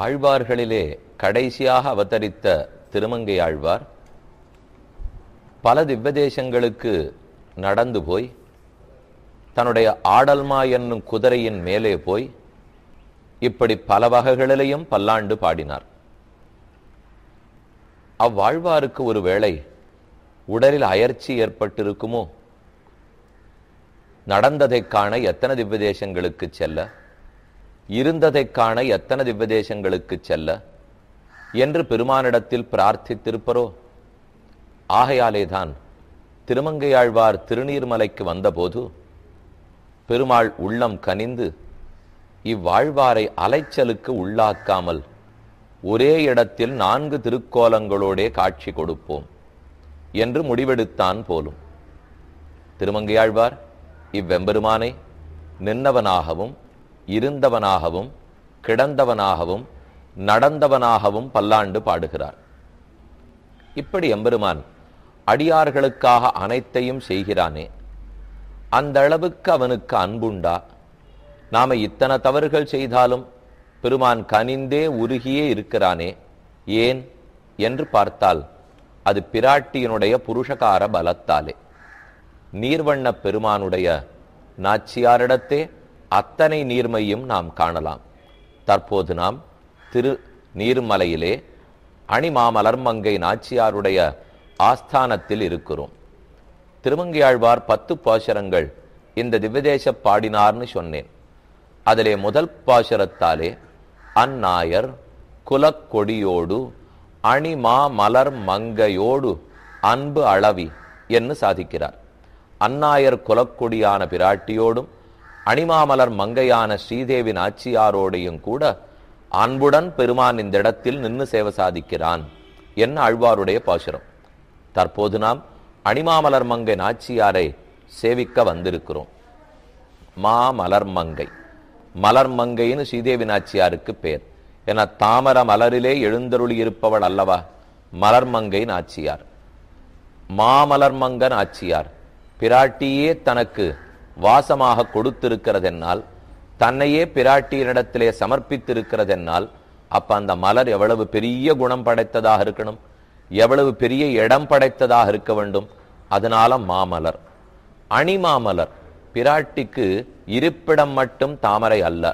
ஆழ்வார்களிலே கடைசியாக அவதரித்த திருமங்கை ஆழ்வார் பல திவ்வதேசங்களுக்கு நடந்து போய் தன்னுடைய ஆடல்மா என்னும் குதிரையின் மேலே போய் இப்படி பல வகைகளிலேயும் பல்லாண்டு பாடினார் அவ்வாழ்வாருக்கு ஒரு வேளை உடலில் அயற்சி ஏற்பட்டிருக்குமோ நடந்ததைக் காண எத்தனை திவ்வதேசங்களுக்கு செல்ல இருந்ததைக் காண எத்தனை திவ்வதேசங்களுக்கு செல்ல என்று பெருமானிடத்தில் பிரார்த்தித்திருப்பரோ ஆகையாலேதான் திருமங்கையாழ்வார் திருநீர்மலைக்கு வந்தபோது பெருமாள் உள்ளம் கனிந்து இவ்வாழ்வாரை அலைச்சலுக்கு உள்ளாக்காமல் ஒரே இடத்தில் நான்கு திருக்கோலங்களோடே காட்சி கொடுப்போம் என்று முடிவெடுத்தான் போலும் திருமங்கையாழ்வார் இவ்வெம்பெருமானை நின்னவனாகவும் இருந்தவனாகவும் கிடந்தவனாகவும் நடந்தவனாகவும் பல்லாண்டு பாடுகிறார் இப்படி எம்பெருமான் அடியார்களுக்காக அனைத்தையும் செய்கிறானே அந்த அளவுக்கு அவனுக்கு அன்புண்டா நாம இத்தனை தவறுகள் செய்தாலும் பெருமான் கனிந்தே உருகியே இருக்கிறானே ஏன் என்று பார்த்தால் அது பிராட்டியினுடைய புருஷகார பலத்தாலே நீர்வண்ண பெருமானுடைய நாச்சியாரிடத்தே அத்தனை நீர்மையும் நாம் காணலாம் தற்போது நாம் திரு நீர்மலையிலே அணிமாமலர்மங்கை நாச்சியாருடைய ஆஸ்தானத்தில் இருக்கிறோம் திருமங்கையாழ்வார் பத்து பாசரங்கள் இந்த திவ்யதேச பாடினார்னு சொன்னேன் அதிலே முதல் பாசரத்தாலே அந்நாயர் குலக்கொடியோடு அணி மாமலர் மங்கையோடு அன்பு அளவி என்று சாதிக்கிறார் அந்நாயர் குலக்கொடியான பிராட்டியோடும் அணிமாமலர் மங்கையான ஸ்ரீதேவின் ஆட்சியாரோடையும் கூட அன்புடன் பெருமான் இந்த இடத்தில் நின்று சேவை சாதிக்கிறான் என்ன அழ்வாருடைய பாசுரம் தற்போது நாம் அணிமாமலர் மங்கை நாச்சியாரை சேவிக்க வந்திருக்கிறோம் மா மலர் மங்கை மலர் மங்கைன்னு ஸ்ரீதேவி நாச்சியாருக்கு பேர் என தாமர மலரிலே எழுந்தருளி இருப்பவள் அல்லவா மலர் மங்கை நாச்சியார் மாமலர் மங்கன் ஆச்சியார் பிராட்டியே தனக்கு வாசமாக கொடுத்திருக்கிறதென்னால் தன்னையே பிராட்டியனிடத்திலே சமர்ப்பித்திருக்கிறதென்னால் அப்ப அந்த மலர் எவ்வளவு பெரிய குணம் படைத்ததாக இருக்கணும் எவ்வளவு பெரிய இடம் படைத்ததாக இருக்க வேண்டும் அதனால மாமலர் அணிமாமலர் பிராட்டிக்கு இருப்பிடம் மட்டும் தாமரை அல்ல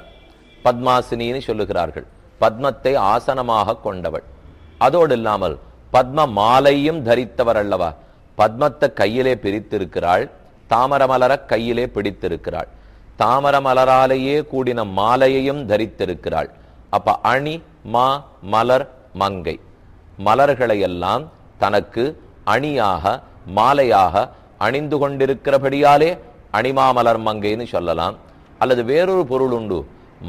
பத்மாசினின்னு சொல்லுகிறார்கள் பத்மத்தை ஆசனமாக கொண்டவள் அதோடு இல்லாமல் பத்ம மாலையும் தரித்தவர் அல்லவா பத்மத்தை கையிலே பிரித்திருக்கிறாள் தாமரமலர கையிலே பிடித்திருக்கிறாள் தாமர மலராலேயே கூடின மாலையையும் தரித்திருக்கிறாள் அப்ப அணி மா மலர் மங்கை மலர்களையெல்லாம் தனக்கு அணியாக மாலையாக அணிந்து கொண்டிருக்கிறபடியாலே அணிமாமலர் மங்கைன்னு சொல்லலாம் அல்லது வேறொரு பொருள் உண்டு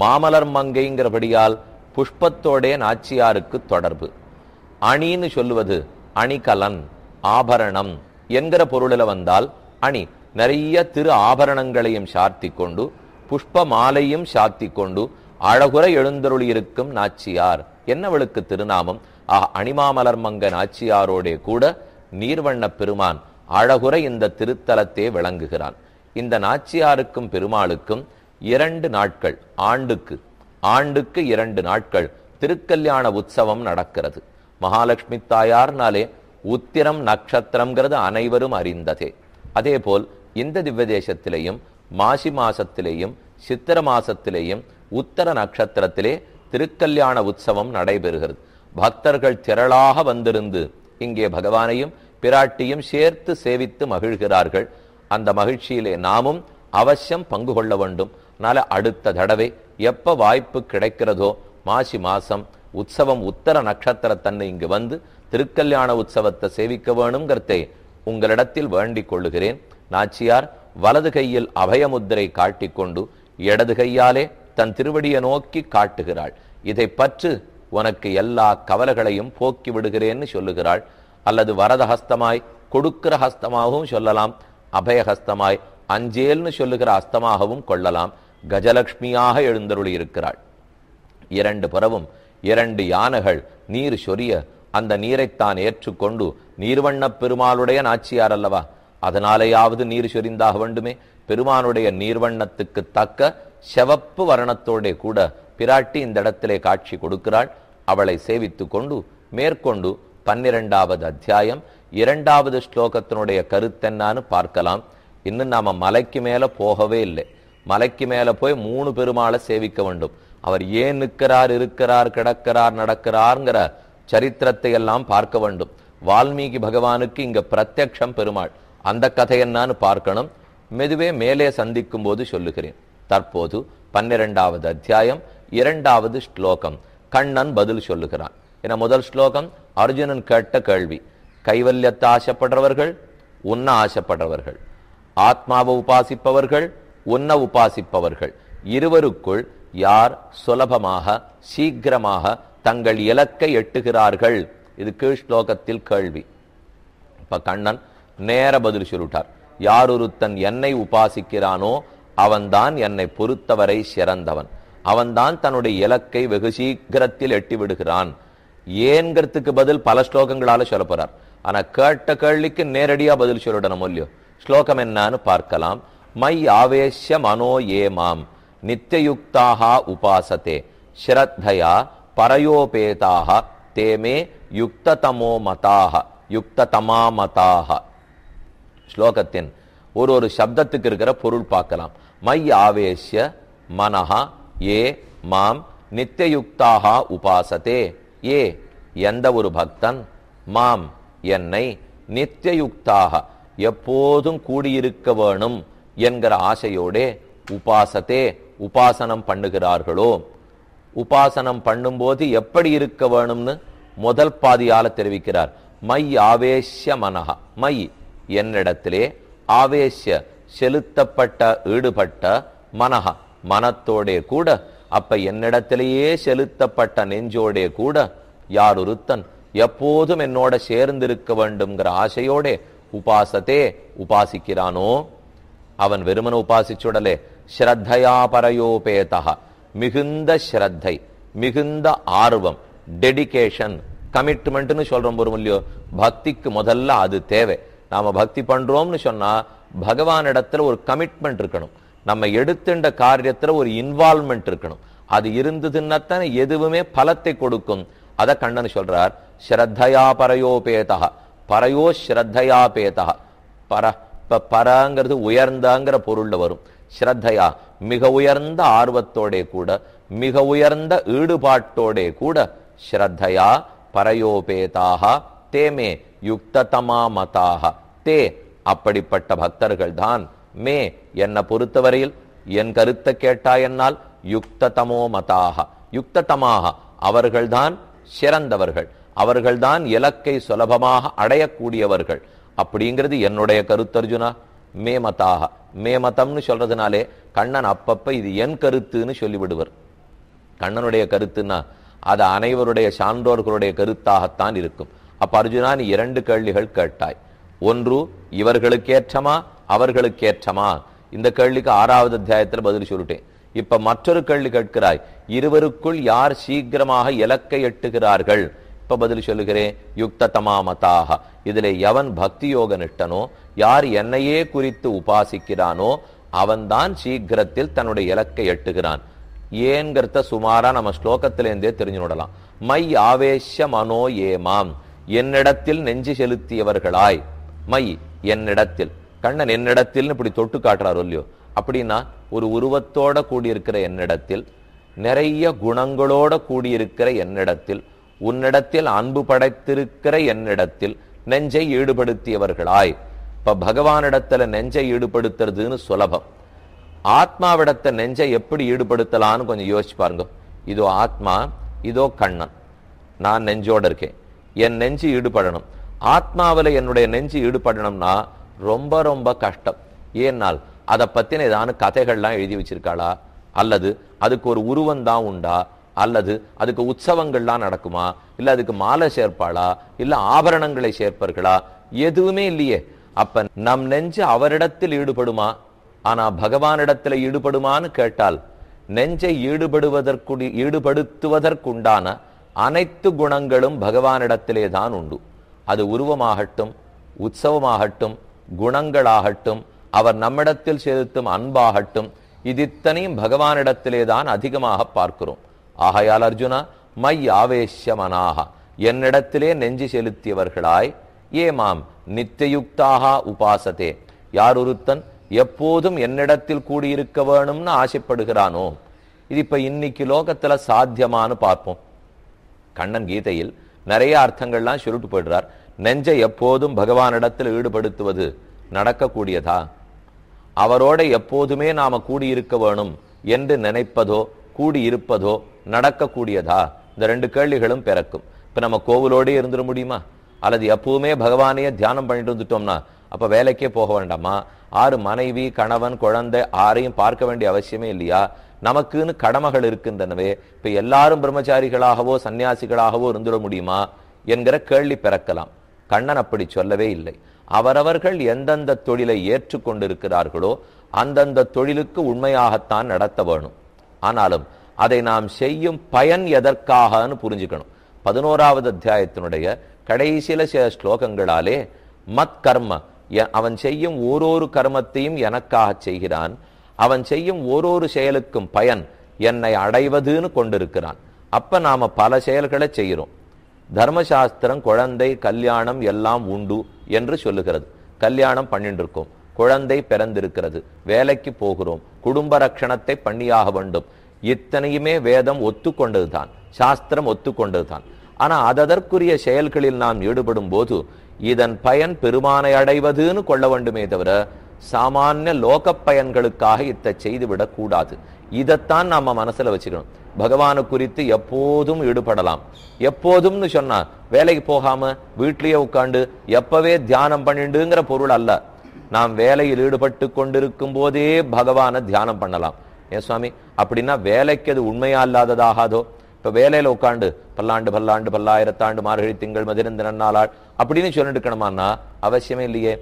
மாமலர் மங்கைங்கிறபடியால் புஷ்பத்தோடே நாச்சியாருக்கு தொடர்பு அணின்னு சொல்லுவது அணிகலன் ஆபரணம் என்கிற பொருளில் வந்தால் அணி நிறைய திரு ஆபரணங்களையும் சார்த்தி கொண்டு புஷ்ப மாலையும் சாத்தி கொண்டு அழகுற எழுந்தருளி இருக்கும் நாச்சியார் என்னவளுக்கு திருநாமம் ஆஹ் மங்க நாச்சியாரோடே கூட நீர்வண்ண பெருமான் அழகுற இந்த திருத்தலத்தே விளங்குகிறான் இந்த நாச்சியாருக்கும் பெருமாளுக்கும் இரண்டு நாட்கள் ஆண்டுக்கு ஆண்டுக்கு இரண்டு நாட்கள் திருக்கல்யாண உற்சவம் நடக்கிறது மகாலட்சுமி தாயார்னாலே உத்திரம் நட்சத்திரம்ங்கிறது அனைவரும் அறிந்ததே அதேபோல் இந்த திவ்வதேசத்திலையும் மாசி மாசத்திலேயும் சித்திர மாசத்திலேயும் உத்தர நட்சத்திரத்திலே திருக்கல்யாண உற்சவம் நடைபெறுகிறது பக்தர்கள் திரளாக வந்திருந்து இங்கே பகவானையும் பிராட்டியும் சேர்த்து சேவித்து மகிழ்கிறார்கள் அந்த மகிழ்ச்சியிலே நாமும் அவசியம் பங்கு கொள்ள வேண்டும் அதனால அடுத்த தடவை எப்ப வாய்ப்பு கிடைக்கிறதோ மாசி மாசம் உற்சவம் உத்தர நட்சத்திரத்தன்னை இங்கு வந்து திருக்கல்யாண உற்சவத்தை சேவிக்க வேணுங்கிறதை உங்களிடத்தில் வேண்டிக் கொள்ளுகிறேன் நாச்சியார் வலது கையில் அபயமுத்திரை காட்டிக்கொண்டு இடது கையாலே தன் திருவடியை நோக்கி காட்டுகிறாள் இதை பற்று உனக்கு எல்லா கவலைகளையும் போக்கி விடுகிறேன்னு சொல்லுகிறாள் அல்லது வரதஹஸ்தமாய் ஹஸ்தமாய் கொடுக்கிற ஹஸ்தமாகவும் சொல்லலாம் அபயஹஸ்தமாய் அஞ்சேல்னு சொல்லுகிற அஸ்தமாகவும் கொள்ளலாம் கஜலக்ஷ்மியாக எழுந்தருளி இருக்கிறாள் இரண்டு புறவும் இரண்டு யானைகள் நீர் சொரிய அந்த நீரைத்தான் ஏற்றுக்கொண்டு நீர்வண்ணப் பெருமாளுடைய நாச்சியார் அல்லவா அதனாலேயாவது நீர் சொரிந்தாக வேண்டுமே பெருமானுடைய நீர்வண்ணத்துக்கு தக்க செவப்பு வர்ணத்தோடே கூட பிராட்டி இந்த இடத்திலே காட்சி கொடுக்கிறாள் அவளை சேவித்து கொண்டு மேற்கொண்டு பன்னிரெண்டாவது அத்தியாயம் இரண்டாவது ஸ்லோகத்தினுடைய கருத்தென்னான்னு பார்க்கலாம் இன்னும் நாம மலைக்கு மேலே போகவே இல்லை மலைக்கு மேலே போய் மூணு பெருமாளை சேவிக்க வேண்டும் அவர் ஏன் நிற்கிறார் இருக்கிறார் கிடக்கிறார் நடக்கிறார்ங்கிற சரித்திரத்தை எல்லாம் பார்க்க வேண்டும் வால்மீகி பகவானுக்கு இங்க பிரத்யக்ஷம் பெருமாள் அந்த கதை பார்க்கணும் மெதுவே மேலே சந்திக்கும் போது சொல்லுகிறேன் தற்போது பன்னிரெண்டாவது அத்தியாயம் இரண்டாவது ஸ்லோகம் கண்ணன் பதில் சொல்லுகிறான் என முதல் ஸ்லோகம் அர்ஜுனன் கேட்ட கேள்வி கைவல்யத்தை ஆசைப்படுறவர்கள் உன்ன ஆசைப்படுறவர்கள் ஆத்மாவை உபாசிப்பவர்கள் உன்ன உபாசிப்பவர்கள் இருவருக்குள் யார் சுலபமாக சீக்கிரமாக தங்கள் இலக்கை எட்டுகிறார்கள் இது கீழ் ஸ்லோகத்தில் கேள்வி இப்ப கண்ணன் நேர பதில் சொல்லிட்டார் யார் ஒருத்தன் என்னை உபாசிக்கிறானோ அவன்தான் என்னை பொறுத்தவரை சிறந்தவன் அவன்தான் தன்னுடைய இலக்கை வெகு சீக்கிரத்தில் எட்டி விடுகிறான் ஏன்கிறதுக்கு பதில் பல ஸ்லோகங்களால சொல்ல போறார் ஆனா கேட்ட கேள்விக்கு நேரடியா பதில் சொல்லிடணும் இல்லையோ ஸ்லோகம் என்னன்னு பார்க்கலாம் மை ஆவேஷ மனோ ஏ மாம் நித்தியுக்தாகா உபாசத்தே ஸ்ரத்தையா பரயோபேதாக தேமே யுக்ததமோ மதாக யுக்ததமா மதாக ஸ்லோகத்தின் ஒரு ஒரு சப்தத்துக்கு இருக்கிற பொருள் பார்க்கலாம் மை ஆவேசிய மனஹா ஏ மாம் நித்தியுக்தாக உபாசத்தே ஏ எந்த ஒரு பக்தன் மாம் என்னை நித்தியுக்தாக எப்போதும் கூடியிருக்க வேணும் என்கிற ஆசையோடே உபாசத்தே உபாசனம் பண்ணுகிறார்களோ உபாசனம் பண்ணும்போது எப்படி இருக்க வேணும்னு முதல் பாதியால தெரிவிக்கிறார் மை ஆவேசிய மனஹா மை என்னிடத்திலே ஆவேச செலுத்தப்பட்ட ஈடுபட்ட மனஹா மனத்தோடே கூட அப்ப என்னிடத்திலேயே செலுத்தப்பட்ட நெஞ்சோடே கூட யார் ஒருத்தன் எப்போதும் என்னோட சேர்ந்திருக்க வேண்டும்ங்கிற ஆசையோடே உபாசத்தே உபாசிக்கிறானோ அவன் வெறுமன உபாசிச்சுடலே ஸ்ரத்தையா பரயோபேதா மிகுந்த ஸ்ரத்தை மிகுந்த ஆர்வம் டெடிக்கேஷன் கமிட்மெண்ட்னு சொல்றோம் ஒரு பக்திக்கு முதல்ல அது தேவை நாம் பக்தி பண்ணுறோம்னு சொன்னால் பகவானிடத்தில் ஒரு கமிட்மெண்ட் இருக்கணும் நம்ம எடுத்துண்ட காரியத்தில் ஒரு இன்வால்மெண்ட் இருக்கணும் அது இருந்ததுன்னத்தானே எதுவுமே பலத்தை கொடுக்கும் அதை கண்ணன் சொல்றார் ஸ்ரத்தையா பரையோபேதா பரையோ ஸ்ரத்தையா பேதா பர இப்ப பரங்கிறது உயர்ந்தங்கிற பொருள்ல வரும் ஸ்ரத்தையா மிக உயர்ந்த ஆர்வத்தோடே கூட மிக உயர்ந்த ஈடுபாட்டோடே கூட ஸ்ரத்தையா பரையோபேதாக தேமே யுக்ததமா மதாக தே அப்படிப்பட்ட பக்தர்கள் தான் மே என்னை பொறுத்தவரையில் என் கருத்தை கேட்டா என்னால் யுக்ததமோ மதாக யுக்ததமாக அவர்கள்தான் சிறந்தவர்கள் அவர்கள்தான் இலக்கை சுலபமாக அடையக்கூடியவர்கள் அப்படிங்கிறது என்னுடைய கருத்தர்ஜுனா மே மதம்னு சொல்றதுனாலே கண்ணன் அப்பப்ப இது என் கருத்துன்னு சொல்லிவிடுவர் கண்ணனுடைய கருத்துன்னா அது அனைவருடைய சான்றோர்களுடைய கருத்தாகத்தான் இருக்கும் அப்ப அர்ஜுனா நீ இரண்டு கேள்விகள் கேட்டாய் ஒன்று இவர்களுக்கேற்றமா அவர்களுக்கேற்றமா இந்த கேள்விக்கு ஆறாவது அத்தியாயத்தில் பதில் சொல்லிட்டேன் இப்ப மற்றொரு கேள்வி கேட்கிறாய் இருவருக்குள் யார் சீக்கிரமாக இலக்கை எட்டுகிறார்கள் இப்ப பதில் சொல்லுகிறேன் யுக்த தமாமதாக இதுல எவன் பக்தி யோக நிட்டனோ யார் என்னையே குறித்து உபாசிக்கிறானோ அவன்தான் சீக்கிரத்தில் தன்னுடைய இலக்கை எட்டுகிறான் ஏன்கிறத சுமாரா நம்ம ஸ்லோகத்திலேருந்தே தெரிஞ்சு விடலாம் மை ஆவேஷ மனோ ஏமாம் என்னிடத்தில் நெஞ்சு செலுத்தியவர்களாய் மை என்னிடத்தில் கண்ணன் என்னிடத்தில் இப்படி தொட்டு காட்டுறாரோ இல்லையோ அப்படின்னா ஒரு உருவத்தோட கூடியிருக்கிற என்னிடத்தில் நிறைய குணங்களோட கூடியிருக்கிற என்னிடத்தில் உன்னிடத்தில் அன்பு படைத்திருக்கிற என்னிடத்தில் நெஞ்சை ஈடுபடுத்தியவர்களாய் இப்ப பகவானிடத்துல நெஞ்சை ஈடுபடுத்துறதுன்னு சுலபம் ஆத்மாவிடத்தை நெஞ்சை எப்படி ஈடுபடுத்தலான்னு கொஞ்சம் யோசிச்சு பாருங்க இதோ ஆத்மா இதோ கண்ணன் நான் நெஞ்சோட இருக்கேன் என் நெஞ்சு ஈடுபடணும் ஆத்மாவில் என்னுடைய நெஞ்சு ஈடுபடணும்னா ரொம்ப ரொம்ப கஷ்டம் ஏன்னால் அதை பற்றின ஏதான கதைகள்லாம் எழுதி வச்சிருக்காளா அல்லது அதுக்கு ஒரு உருவம் தான் உண்டா அல்லது அதுக்கு உற்சவங்கள்லாம் நடக்குமா இல்லை அதுக்கு மாலை சேர்ப்பாளா இல்லை ஆபரணங்களை சேர்ப்பார்களா எதுவுமே இல்லையே அப்ப நம் நெஞ்சு அவரிடத்தில் ஈடுபடுமா ஆனா பகவானிடத்தில் ஈடுபடுமான்னு கேட்டால் நெஞ்சை ஈடுபடுவதற்கு ஈடுபடுத்துவதற்குண்டான அனைத்து குணங்களும் பகவானிடத்திலே தான் உண்டு அது உருவமாகட்டும் உற்சவமாகட்டும் குணங்களாகட்டும் அவர் நம்மிடத்தில் செலுத்தும் அன்பாகட்டும் இது இத்தனையும் பகவானிடத்திலே தான் அதிகமாக பார்க்கிறோம் ஆகையால் அர்ஜுனா மை ஆவேசமனாக என்னிடத்திலே நெஞ்சு செலுத்தியவர்களாய் ஏ மாம் நித்தியுக்தாக உபாசத்தே யார் ஒருத்தன் எப்போதும் என்னிடத்தில் கூடியிருக்க வேணும்னு ஆசைப்படுகிறானோ இது இப்போ இன்னைக்கு லோகத்தில் சாத்தியமானு பார்ப்போம் கண்ணன் கீதையில் நிறைய அர்த்தங்கள்லாம் சுருட்டு போயிடுறார் நெஞ்சை எப்போதும் பகவானிடத்தில் ஈடுபடுத்துவது நடக்கக்கூடியதா அவரோட எப்போதுமே நாம் கூடியிருக்க வேணும் என்று நினைப்பதோ கூடியிருப்பதோ நடக்கக்கூடியதா இந்த ரெண்டு கேள்விகளும் பிறக்கும் இப்போ நம்ம கோவிலோடே இருந்துட முடியுமா அல்லது எப்பவுமே பகவானையே தியானம் பண்ணிட்டு வந்துட்டோம்னா அப்போ வேலைக்கே போக வேண்டாமா ஆறு மனைவி கணவன் குழந்தை ஆரையும் பார்க்க வேண்டிய அவசியமே இல்லையா நமக்குன்னு கடமைகள் இருக்கின்றனவே இப்போ எல்லாரும் பிரம்மச்சாரிகளாகவோ சன்னியாசிகளாகவோ இருந்துட முடியுமா என்கிற கேள்வி பிறக்கலாம் கண்ணன் அப்படி சொல்லவே இல்லை அவரவர்கள் எந்தெந்த தொழிலை ஏற்றுக்கொண்டிருக்கிறார்களோ அந்தந்த தொழிலுக்கு உண்மையாகத்தான் நடத்த வேணும் ஆனாலும் அதை நாம் செய்யும் பயன் எதற்காகனு புரிஞ்சுக்கணும் பதினோராவது அத்தியாயத்தினுடைய கடைசியில சில ஸ்லோகங்களாலே மத் கர்ம அவன் செய்யும் ஓரொரு கர்மத்தையும் எனக்காக செய்கிறான் அவன் செய்யும் ஒரு செயலுக்கும் பயன் என்னை அடைவதுன்னு கொண்டிருக்கிறான் அப்ப நாம பல செயல்களை செய்கிறோம் தர்மசாஸ்திரம் குழந்தை கல்யாணம் எல்லாம் உண்டு என்று சொல்லுகிறது கல்யாணம் பண்ணிட்டு இருக்கோம் குழந்தை பிறந்திருக்கிறது வேலைக்கு போகிறோம் குடும்ப ரட்சணத்தை பண்ணியாக வேண்டும் இத்தனையுமே வேதம் ஒத்துக்கொண்டதுதான் சாஸ்திரம் ஒத்துக்கொண்டதுதான் ஆனால் அததற்குரிய செயல்களில் நாம் ஈடுபடும் போது இதன் பயன் பெருமானை அடைவதுன்னு கொள்ள வேண்டுமே தவிர சாமானிய லோக பயன்களுக்காக இத்த செய்து விடக்கூடாது இதைத்தான் நம்ம மனசுல வச்சுக்கணும் பகவானு குறித்து எப்போதும் ஈடுபடலாம் எப்போதும்னு சொன்னா வேலைக்கு போகாம வீட்லயே உட்காண்டு எப்பவே தியானம் பண்ணிண்டுங்கிற பொருள் அல்ல நாம் வேலையில் ஈடுபட்டு கொண்டிருக்கும் போதே பகவானை தியானம் பண்ணலாம் ஏன் சுவாமி அப்படின்னா வேலைக்கு அது உண்மையா இல்லாததாகாதோ இப்ப வேலையில உட்காந்து பல்லாண்டு பல்லாண்டு பல்லாயிரத்தாண்டு மார்கழி திங்கள் மதிரந்த நன்னாளாள் அப்படின்னு சொல்லிட்டு இருக்கணுமான்னா அவசியமே இல்லையே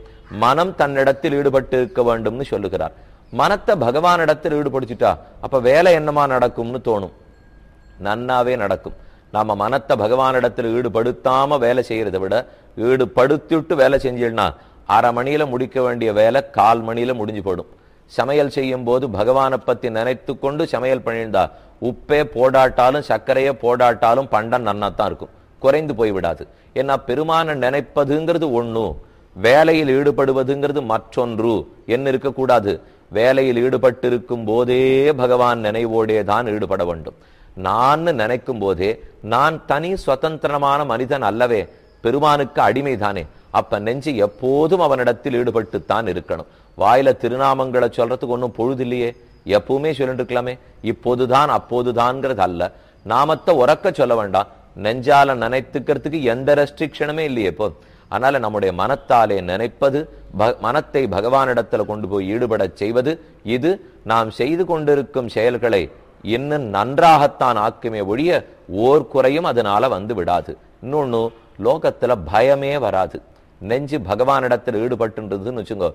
மனம் தன்னிடத்தில் ஈடுபட்டு இருக்க வேண்டும்னு சொல்லுகிறார் மனத்தை பகவானிடத்தில் ஈடுபடுத்திட்டா அப்ப வேலை என்னமா நடக்கும்னு தோணும் நன்னாவே நடக்கும் நாம மனத்தை பகவானிடத்தில் ஈடுபடுத்தாம வேலை செய்யறதை விட ஈடுபடுத்திட்டு வேலை செஞ்சிடனா அரை மணியில முடிக்க வேண்டிய வேலை கால் மணியில முடிஞ்சு போடும் சமையல் செய்யும் போது பகவானை பத்தி நினைத்து கொண்டு சமையல் பண்ணியிருந்தா உப்பே போடாட்டாலும் சர்க்கரையே போடாட்டாலும் பண்டம் தான் இருக்கும் குறைந்து போய்விடாது ஏன்னா பெருமான நினைப்பதுங்கிறது ஒன்றும் வேலையில் ஈடுபடுவதுங்கிறது மற்றொன்று என்ன இருக்கக்கூடாது வேலையில் ஈடுபட்டிருக்கும் போதே பகவான் நினைவோடே தான் ஈடுபட வேண்டும் நான் நினைக்கும் போதே நான் தனி சுதந்திரமான மனிதன் அல்லவே பெருமானுக்கு அடிமைதானே அப்ப நெஞ்சு எப்போதும் அவனிடத்தில் ஈடுபட்டுத்தான் இருக்கணும் வாயில திருநாமங்களை சொல்றதுக்கு ஒன்றும் பொழுது இல்லையே எப்பவுமே சொல்லிட்டு இருக்கலாமே இப்போதுதான் அப்போதுதான்ங்கிறது அல்ல நாமத்தை உறக்க சொல்ல வேண்டாம் நெஞ்சால நினைத்துக்கிறதுக்கு எந்த ரெஸ்ட்ரிக்ஷனுமே இல்லையே இப்போ அதனால் நம்முடைய மனத்தாலே நினைப்பது மனத்தை பகவானிடத்தில் கொண்டு போய் ஈடுபட செய்வது இது நாம் செய்து கொண்டிருக்கும் செயல்களை இன்னும் நன்றாகத்தான் ஆக்குமே ஒழிய ஓர் குறையும் அதனால வந்து விடாது இன்னொன்று லோகத்தில் பயமே வராது நெஞ்சு பகவானிடத்தில் ஈடுபட்டுன்றதுன்னு வச்சுங்கோ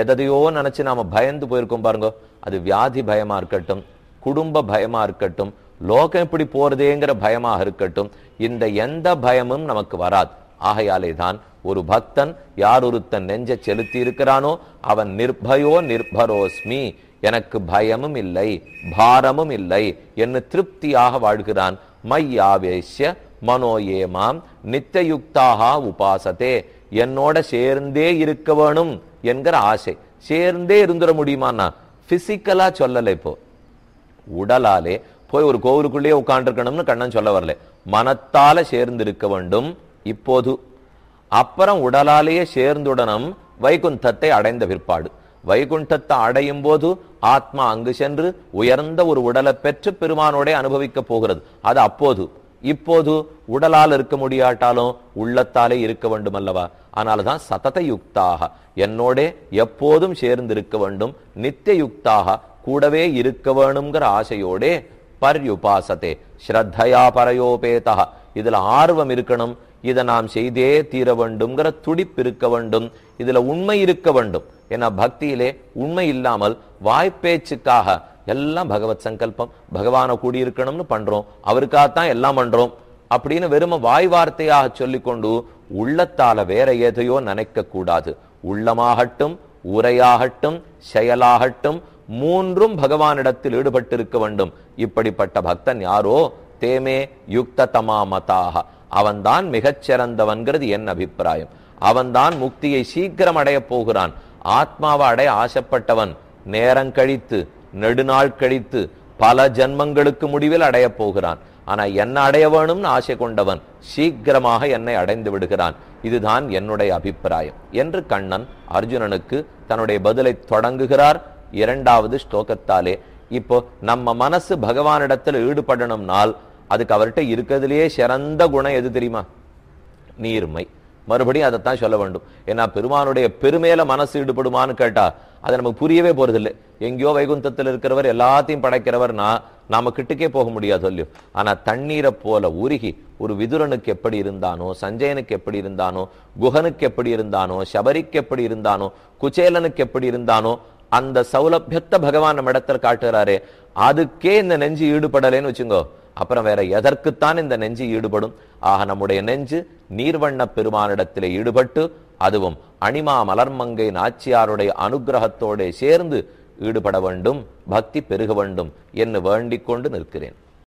எதையோ நினச்சி நாம் பயந்து போயிருக்கோம் பாருங்க அது வியாதி பயமாக இருக்கட்டும் குடும்ப பயமாக இருக்கட்டும் லோகம் எப்படி போறதேங்கிற பயமாக இருக்கட்டும் இந்த எந்த பயமும் நமக்கு வராது ஆகையாலே தான் ஒரு பக்தன் யார் ஒருத்தன் நெஞ்ச செலுத்தி இருக்கிறானோ அவன் நிர்பயோ நிர்பரோஸ்மி எனக்கு பயமும் இல்லை பாரமும் இல்லை என்று திருப்தியாக வாழ்கிறான் மனோ மனோயேமாம் நித்தயுக்தாக உபாசத்தே என்னோட சேர்ந்தே இருக்க வேணும் என்கிற ஆசை சேர்ந்தே இருந்துட முடியுமாண்ணா பிசிக்கலா சொல்லலை இப்போ உடலாலே போய் ஒரு கோவிலுக்குள்ளேயே உட்காந்துருக்கணும்னு கண்ணன் சொல்ல வரல மனத்தால சேர்ந்து இருக்க வேண்டும் இப்போது அப்புறம் உடலாலேயே சேர்ந்துடனும் வைகுண்டத்தை அடைந்த பிற்பாடு வைகுண்டத்தை அடையும் போது ஆத்மா அங்கு சென்று உயர்ந்த ஒரு உடலை பெற்று பெருமானோட அனுபவிக்க போகிறது அது அப்போது இப்போது உடலால் இருக்க முடியாட்டாலும் உள்ளத்தாலே இருக்க வேண்டும் அல்லவா அதனாலதான் சதத யுக்தாக என்னோட எப்போதும் சேர்ந்து இருக்க வேண்டும் நித்திய யுக்தாக கூடவே இருக்க வேணுங்கிற ஆசையோடே பர்யுபாசத்தே ஸ்ரத்தையா பரயோபேதா இதுல ஆர்வம் இருக்கணும் இதை நாம் செய்தே தீர வேண்டும்ங்கிற துடிப்பு இருக்க வேண்டும் இதுல உண்மை இருக்க வேண்டும் ஏன்னா பக்தியிலே உண்மை இல்லாமல் வாய்ப்பேச்சுக்காக எல்லாம் பகவத் சங்கல்பம் பகவானை கூடியிருக்கணும்னு பண்றோம் அவருக்காகத்தான் எல்லாம் பண்றோம் அப்படின்னு வெறும வாய் வார்த்தையாக சொல்லிக்கொண்டு உள்ளத்தால வேற எதையோ நினைக்க கூடாது உள்ளமாகட்டும் உரையாகட்டும் செயலாகட்டும் மூன்றும் பகவானிடத்தில் ஈடுபட்டிருக்க வேண்டும் இப்படிப்பட்ட பக்தன் யாரோ தேமே யுக்த தமாமதாக அவன்தான் மிகச்சிறந்தவன்கிறது என் அபிப்பிராயம் அவன்தான் முக்தியை சீக்கிரம் அடையப் போகிறான் ஆத்மாவை அடைய ஆசைப்பட்டவன் நேரம் கழித்து நெடுநாள் கழித்து பல ஜென்மங்களுக்கு முடிவில் அடையப் போகிறான் ஆனால் என்ன அடைய வேணும்னு ஆசை கொண்டவன் சீக்கிரமாக என்னை அடைந்து விடுகிறான் இதுதான் என்னுடைய அபிப்பிராயம் என்று கண்ணன் அர்ஜுனனுக்கு தன்னுடைய பதிலை தொடங்குகிறார் இரண்டாவது ஸ்லோகத்தாலே இப்போ நம்ம மனசு பகவானிடத்தில் ஈடுபடணும்னால் அதுக்கு அவர்கிட்ட இருக்கிறதுலேயே சிறந்த குணம் எது தெரியுமா நீர்மை மறுபடியும் அதைத்தான் சொல்ல வேண்டும் ஏன்னா பெருமானுடைய பெருமையில மனசு ஈடுபடுமான்னு கேட்டா அது நமக்கு புரியவே போறதில்லை எங்கேயோ வைகுந்தத்தில் இருக்கிறவர் எல்லாத்தையும் படைக்கிறவர்னா நாம கிட்டுக்கே போக முடியாது சொல்லியும் ஆனா தண்ணீரை போல உருகி ஒரு விதுரனுக்கு எப்படி இருந்தானோ சஞ்சயனுக்கு எப்படி இருந்தானோ குஹனுக்கு எப்படி இருந்தானோ சபரிக்கு எப்படி இருந்தானோ குச்சேலனுக்கு எப்படி இருந்தானோ அந்த சௌலபியத்தை பகவான் நம்ம இடத்துல காட்டுறாரு அதுக்கே இந்த நெஞ்சு ஈடுபடலைன்னு வச்சுங்கோ அப்புறம் வேற எதற்குத்தான் இந்த நெஞ்சு ஈடுபடும் ஆக நம்முடைய நெஞ்சு நீர்வண்ண பெருமானிடத்திலே ஈடுபட்டு அதுவும் அணிமா மலர்மங்கை நாச்சியாருடைய அனுகிரகத்தோடே சேர்ந்து ஈடுபட வேண்டும் பக்தி பெருக வேண்டும் என்று வேண்டிக் கொண்டு நிற்கிறேன்